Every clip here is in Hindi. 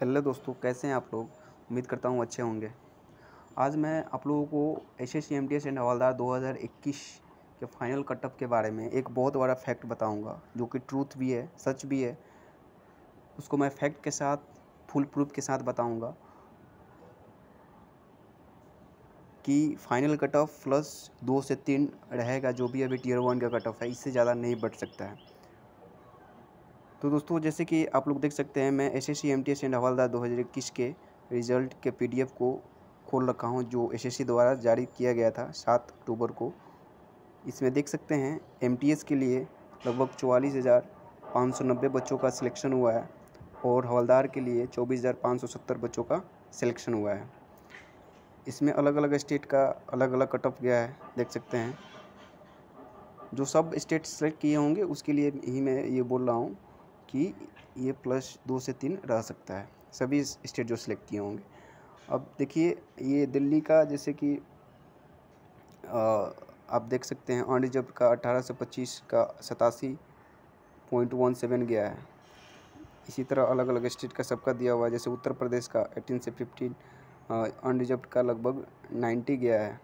हेलो दोस्तों कैसे हैं आप लोग उम्मीद करता हूँ अच्छे होंगे आज मैं आप लोगों को S S M T S and हवालदार इक्कीस के फाइनल कटअप के बारे में एक बहुत बड़ा फैक्ट बताऊंगा जो कि ट्रूथ भी है सच भी है उसको मैं फैक्ट के साथ फुल प्रूफ के साथ बताऊँगा कि फाइनल कट ऑफ प्लस दो से तीन रहेगा जो भी अभी टीयर वन का कट ऑफ है इससे ज़्यादा नहीं बढ़ सकता है तो दोस्तों जैसे कि आप लोग देख सकते हैं मैं S S C M T S and हवालदार दो हज़ार इक्कीस के रिजल्ट के पी डी एफ को खोल रखा हूँ जो एस एस सी द्वारा जारी किया गया था सात अक्टूबर को इसमें देख सकते हैं एम टी एस के लिए लगभग चौवालीस हज़ार पाँच सौ नब्बे बच्चों का सिलेक्शन हुआ है और हवलदार के लिए चौबीस हज़ार पाँच सौ सत्तर बच्चों का सिलेक्शन हुआ है इसमें अलग अलग स्टेट का अलग अलग कट ऑफ गया है देख सकते हैं जो सब स्टेट सेलेक्ट किए होंगे उसके लिए ही मैं ये बोल रहा हूँ कि ये प्लस दो से तीन रह सकता है सभी स्टेट जो सिलेक्ट किए होंगे अब देखिए ये दिल्ली का जैसे कि आप देख सकते हैं ऑन रिजर्व का अठारह से पच्चीस का सतासी पॉइंट वन सेवन गया है इसी तरह अलग अलग स्टेट का सबका दिया हुआ है जैसे उत्तर प्रदेश का एटीन से फिफ्टीन अनरिजर्व का लगभग नाइन्टी गया है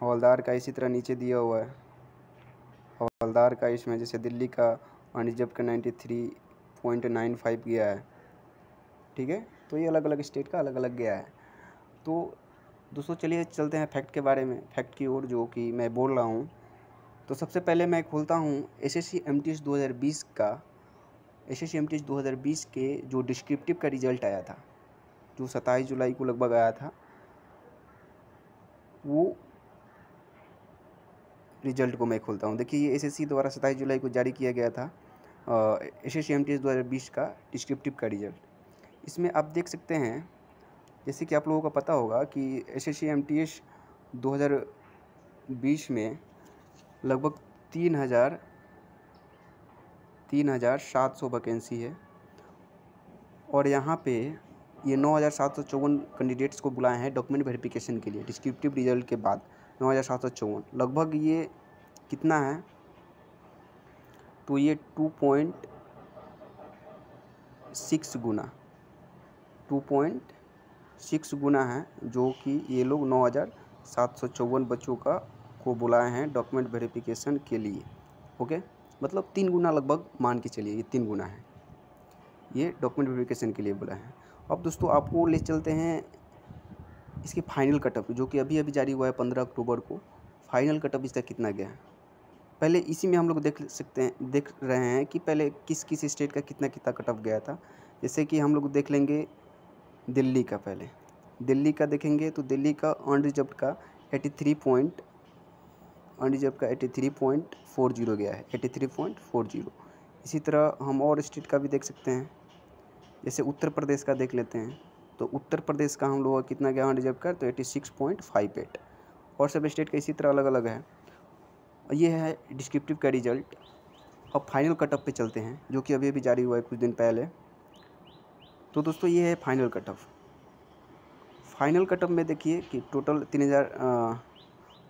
हवलदार का इसी तरह नीचे दिया हुआ है हवलदार का इसमें जैसे दिल्ली का वाणिज्य जब का ninety three point nine five गया है ठीक है तो ये अलग अलग स्टेट का अलग अलग गया है तो दोस्तों चलिए चलते हैं फैक्ट के बारे में फैक्ट की ओर जो कि मैं बोल रहा हूँ तो सबसे पहले मैं खोलता हूँ S S C M T S दो हज़ार बीस का S S C M T S दो हज़ार बीस के जो डिस्क्रिप्टिव का रिजल्ट आया था जो सत्ताईस जुलाई को लगभग आया था वो रिजल्ट को मैं खोलता हूँ देखिए ये एस द्वारा सत्ताईस जुलाई को जारी किया गया था एस एस सी दो हज़ार बीस का डिस्क्रिप्टिव का रिजल्ट इसमें आप देख सकते हैं जैसे कि आप लोगों का पता होगा कि एस एस सी दो हज़ार बीस में लगभग तीन हज़ार तीन हज़ार सात सौ वैकेंसी है और यहाँ पे ये नौ हज़ार सात सौ चौवन कैंडिडेट्स को बुलाए हैं डॉक्यूमेंट वेरिफिकेशन के लिए डिस्क्रिप्टिव रिजल्ट के बाद नौ हज़ार सात सौ चौवन लगभग ये कितना है तो ये टू पॉइंट सिक्स गुना टू पॉइंट सिक्स गुना है जो कि ये लोग नौ हज़ार सात सौ चौवन बच्चों का को बुलाए हैं डॉक्यूमेंट वेरिफिकेशन के लिए ओके मतलब तीन गुना लगभग मान के चलिए ये तीन गुना है ये डॉक्यूमेंट वेरिफिकेशन के लिए बुलाए हैं अब दोस्तों आपको ले चलते हैं इसकी फाइनल कटअप जो कि अभी अभी जारी हुआ है पंद्रह अक्टूबर को फाइनल कटअप इसका कितना गया है पहले इसी में हम लोग देख सकते हैं देख रहे हैं कि पहले किस किस स्टेट का कितना कितना कटअप गया था जैसे कि हम लोग देख लेंगे दिल्ली का पहले दिल्ली का देखेंगे तो दिल्ली का अनरिजर्व का एटी थ्री पॉइंट अनरिजर्व का eighty three point four zero गया है eighty three point four zero इसी तरह हम और स्टेट का भी देख सकते हैं जैसे उत्तर प्रदेश का देख लेते हैं तो उत्तर प्रदेश का हम लोग कितना गया रिजर्व कर तो eighty six point five eight और सब स्टेट का इसी तरह अलग अलग है ये है डिस्क्रिप्टिव का रिजल्ट अब फाइनल कटअप पर चलते हैं जो कि अभी अभी जारी हुआ है कुछ दिन पहले तो दोस्तों ये है फाइनल कटअप फाइनल कटअप में देखिए कि टोटल तीन हज़ार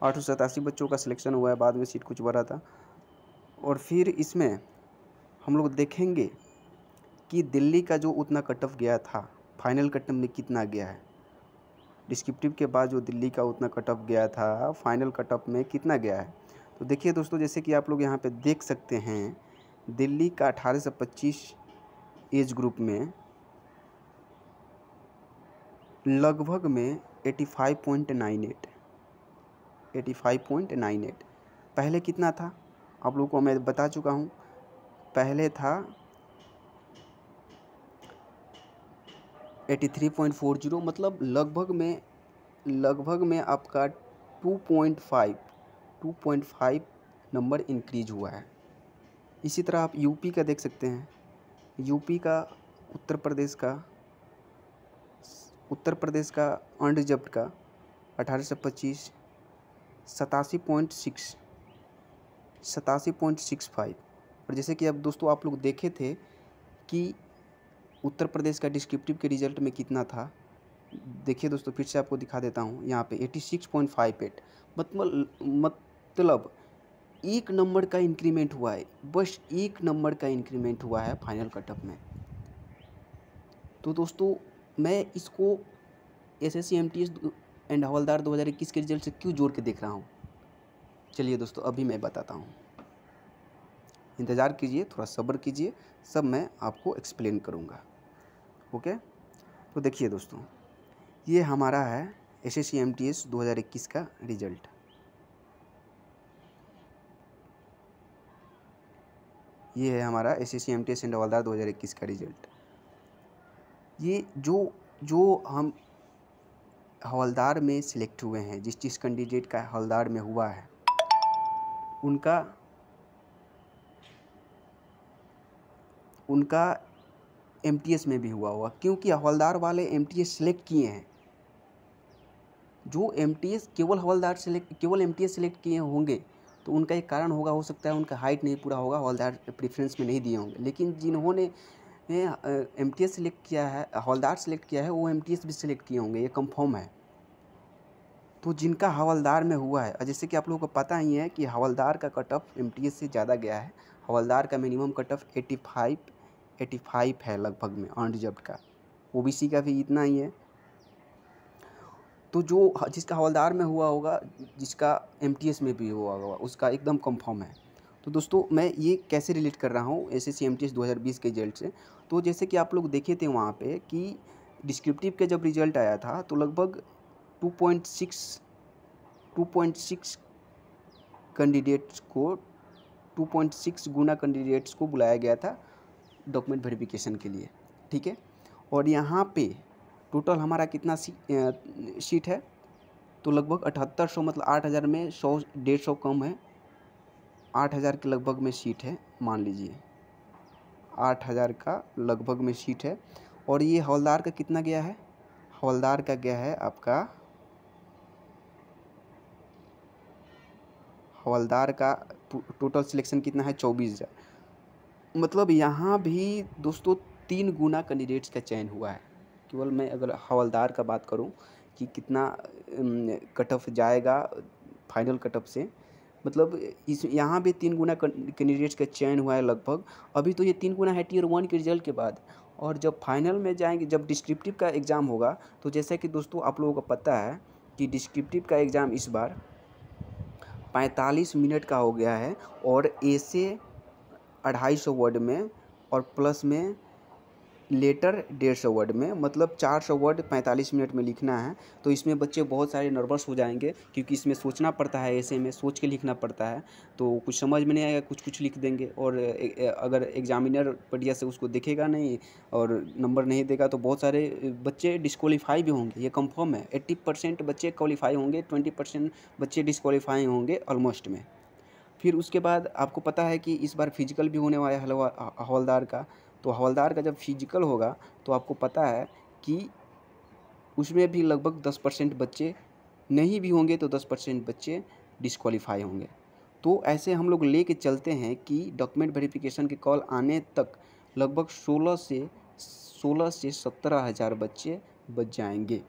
आठ सौ सतासी बच्चों का सिलेक्शन हुआ है बाद में सीट कुछ बढ़ा था और फिर इसमें हम लोग देखेंगे कि दिल्ली का जो उतना कटअप गया था फाइनल कट में कितना गया है डिस्क्रिप्टिव के बाद जो दिल्ली का उतना कट ऑफ गया था फाइनल कट ऑफ में कितना गया है तो देखिए दोस्तों जैसे कि आप लोग यहाँ पे देख सकते हैं दिल्ली का अठारह से पच्चीस एज ग्रुप में लगभग में eighty five point nine eight eighty five point nine eight पहले कितना था आप लोगों को मैं बता चुका हूँ पहले था eighty three point four zero मतलब लगभग में लगभग में आपका two point five two point five number increase हुआ है इसी तरह आप यूपी का देख सकते हैं यूपी का उत्तर प्रदेश का उत्तर प्रदेश का अनरिजर्व का अठारह सौ पच्चीस सतासी पॉइंट सिक्स सतासी पॉइंट सिक्स फाइव और जैसे कि अब दोस्तों आप लोग देखे थे कि उत्तर प्रदेश का डिस्क्रिप्टिव के रिजल्ट में कितना था देखिए दोस्तों फिर से आपको दिखा देता हूँ यहाँ पे 86.58 मतलब मतलब एक नंबर का इंक्रीमेंट हुआ है बस एक नंबर का इंक्रीमेंट हुआ है फाइनल कटअप में तो दोस्तों मैं इसको S S C M T S and हवलदार 2021 के रिजल्ट से क्यों जोड़ के देख रहा हूँ चलिए दोस्तों अभी मैं बताता हूँ इंतज़ार कीजिए थोड़ा सब्र कीजिए सब मैं आपको एक्सप्लेन करूँगा ओके तो देखिए दोस्तों ये हमारा है S S C M T S दो हज़ार इक्कीस का रिजल्ट ये है हमारा S S C M T S and हवलदार दो हज़ार इक्कीस का रिजल्ट ये जो जो हम हवलदार में सिलेक्ट हुए हैं जिस जिस कैंडिडेट का हवलदार में हुआ है उनका उनका एम में भी हुआ हुआ क्योंकि हवलदार वाले एम सिलेक्ट किए हैं जो एम केवल हवलदार सिलेक्ट केवल एम सिलेक्ट किए होंगे तो उनका एक कारण होगा हो सकता है उनका हाइट नहीं पूरा होगा हवलदार प्रेफरेंस में नहीं दिए होंगे लेकिन जिन्होंने एम टी सिलेक्ट किया है हवलदार सिलेक्ट किया है वो एम भी सिलेक्ट किए होंगे ये कंफर्म है तो जिनका हवलदार में हुआ है जैसे कि आप लोगों को पता ही है कि हवलदार का कट ऑफ एम से ज़्यादा गया है हवलदार का minimum cut off eighty five eighty five है लगभग में अनरिजर्व का ओबीसी का भी इतना ही है तो जो जिसका हवलदार में हुआ होगा जिसका एमटीएस में भी हुआ होगा उसका एकदम कंफर्म है तो दोस्तों मैं ये कैसे रिलेट कर रहा हूँ S S C M T S दो हज़ार बीस के रिजल्ट से तो जैसे कि आप लोग देखे थे वहाँ पर कि डिस्क्रिप्टिव का जब रिजल्ट आया था तो लगभग two point six two point six candidates को टू पॉइंट सिक्स गुना कैंडिडेट्स को बुलाया गया था डॉक्यूमेंट वेरिफिकेशन के लिए ठीक है और यहाँ पे टोटल हमारा कितना सीट है तो लगभग अठहत्तर सौ मतलब आठ हज़ार में सौ डेढ़ सौ कम है आठ हज़ार के लगभग में सीट है मान लीजिए आठ हज़ार का लगभग में सीट है और ये हवलदार का कितना गया है हवलदार का गया है आपका हवलदार का टोटल सिलेक्शन कितना है चौबीस हज़ार मतलब यहाँ भी दोस्तों तीन गुना कैंडिडेट्स का चयन हुआ है केवल मैं अगर हवलदार का बात करूँ कि कितना कट ऑफ जाएगा फाइनल कट ऑफ से मतलब इस यहाँ भी तीन गुना कैंडिडेट्स का चयन हुआ है लगभग अभी तो ये तीन गुना है टीयर वन के रिजल्ट के बाद और जब फाइनल में जाएंगे जब डिस्क्रिप्टिव का एग्ज़ाम होगा तो जैसा कि दोस्तों आप लोगों को पता है कि डिस्क्रिप्टिव का एग्ज़ाम इस बार पैंतालीस मिनट का हो गया है और ऐसे अढ़ाई सौ वर्ड में और प्लस में लेटर डेढ़ सौ वर्ड में मतलब चार सौ वर्ड पैंतालीस मिनट में लिखना है तो इसमें बच्चे बहुत सारे नर्वस हो जाएंगे क्योंकि इसमें सोचना पड़ता है ऐसे में सोच के लिखना पड़ता है तो कुछ समझ में नहीं आएगा कुछ कुछ लिख देंगे और अगर एग्जामिनर पटिया से उसको देखेगा नहीं और नंबर नहीं देगा तो बहुत सारे बच्चे डिसक्वालीफाई भी होंगे ये कंफर्म है एट्टी बच्चे क्वालिफाई होंगे ट्वेंटी बच्चे डिस्कवालीफाई होंगे ऑलमोस्ट में फिर उसके बाद आपको पता है कि इस बार फिजिकल भी होने वाला है हवलदार का तो हवलदार का जब फिजिकल होगा तो आपको पता है कि उसमें भी लगभग दस परसेंट बच्चे नहीं भी होंगे तो दस परसेंट बच्चे डिसक्वालीफाई होंगे तो ऐसे हम लोग ले कर चलते हैं कि डॉक्यूमेंट वेरिफिकेशन के कॉल आने तक लगभग सोलह से सोलह से सत्रह हज़ार बच्चे बच जाएंगे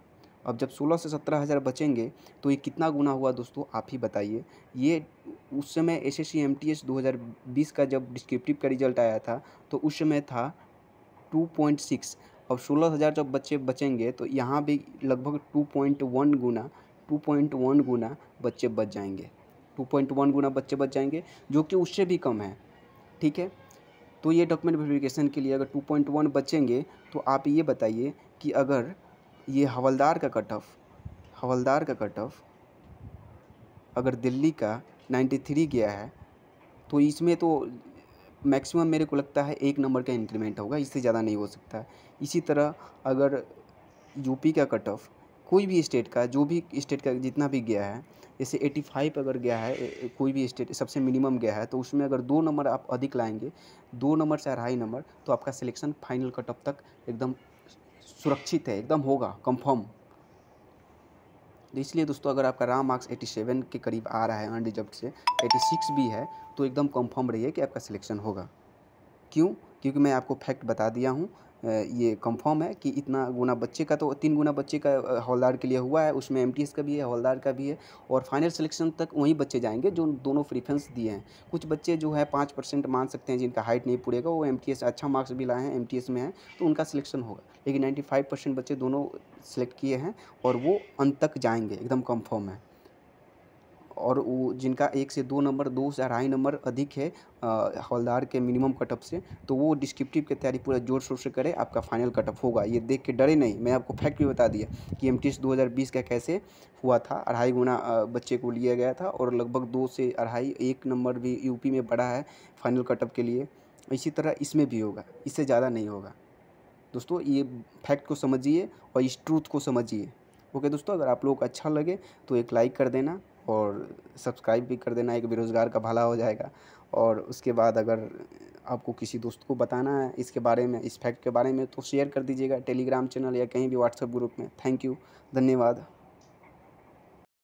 अब जब सोलह से सत्रह हज़ार बचेंगे तो ये कितना गुना हुआ दोस्तों आप ही बताइए ये उस समय S S C M T S दो हज़ार बीस का जब डिस्क्रिप्टिव का रिजल्ट आया था तो उस समय था टू पॉइंट सिक्स अब सोलह हज़ार जब बच्चे बचेंगे तो यहाँ भी लगभग टू पॉइंट वन गुना टू पॉइंट वन गुना बच्चे बच जाएंगे टू पॉइंट वन गुना बच्चे बच जाएंगे जो कि उससे भी कम है ठीक है तो ये डॉक्यूमेंट वेरिफिकेशन के लिए अगर टू पॉइंट वन बचेंगे तो आप ये बताइए कि अगर ये हवलदार का कट ऑफ हवलदार का कट ऑफ अगर दिल्ली का 93 गया है तो इसमें तो मैक्सिमम मेरे को लगता है एक नंबर का इंक्रीमेंट होगा इससे ज़्यादा नहीं हो सकता है इसी तरह अगर यूपी का कट ऑफ कोई भी स्टेट का जो भी स्टेट का जितना भी गया है जैसे एटी फाइव अगर गया है कोई भी स्टेट सबसे मिनिमम गया है तो उसमें अगर दो नंबर आप अधिक लाएंगे दो नंबर से अढ़ाई नंबर तो आपका सिलेक्शन फाइनल कट ऑफ तक एकदम सुरक्षित है एकदम होगा कंफर्म तो इसलिए दोस्तों अगर आपका राम मार्क्स 87 के करीब आ रहा है अनरिजर्व से 86 भी है तो एकदम कंफर्म रहिए कि आपका सिलेक्शन होगा क्यों क्योंकि मैं आपको फैक्ट बता दिया हूँ ये कंफर्म है कि इतना गुना बच्चे का तो तीन गुना बच्चे का हवलदार के लिए हुआ है उसमें एम का भी है हवलदार का भी है और फाइनल सिलेक्शन तक वही बच्चे जाएंगे जो दोनों प्रीफ्रेंस दिए हैं कुछ बच्चे जो है पाँच परसेंट मान सकते हैं जिनका हाइट नहीं पूरेगा वो एम अच्छा मार्क्स भी लाए हैं एम में है तो उनका सिलेक्शन होगा लेकिन नाइन्टी बच्चे दोनों सेलेक्ट किए हैं और वो अंत तक जाएंगे एकदम कन्फर्म है और वो जिनका एक से दो नंबर दो से अढ़ाई नंबर अधिक है हवलदार के मिनिमम कटअप से तो वो डिस्क्रिप्टिव की तैयारी पूरा जोर शोर से करे आपका फाइनल कटअप होगा ये देख के डरे नहीं मैं आपको फैक्ट भी बता दिया कि एम टी का कैसे हुआ था अढ़ाई गुना बच्चे को लिया गया था और लगभग दो से अढ़ाई एक नंबर भी यूपी में बढ़ा है फाइनल कटअप के लिए इसी तरह इसमें भी होगा इससे ज़्यादा नहीं होगा दोस्तों ये फैक्ट को समझिए और इस ट्रूथ को समझिए ओके दोस्तों अगर आप लोग अच्छा लगे तो एक लाइक कर देना और सब्सक्राइब भी कर देना एक बेरोज़गार का भला हो जाएगा और उसके बाद अगर आपको किसी दोस्त को बताना है इसके बारे में इस फैक्ट के बारे में तो शेयर कर दीजिएगा टेलीग्राम चैनल या कहीं भी व्हाट्सएप ग्रुप में थैंक यू धन्यवाद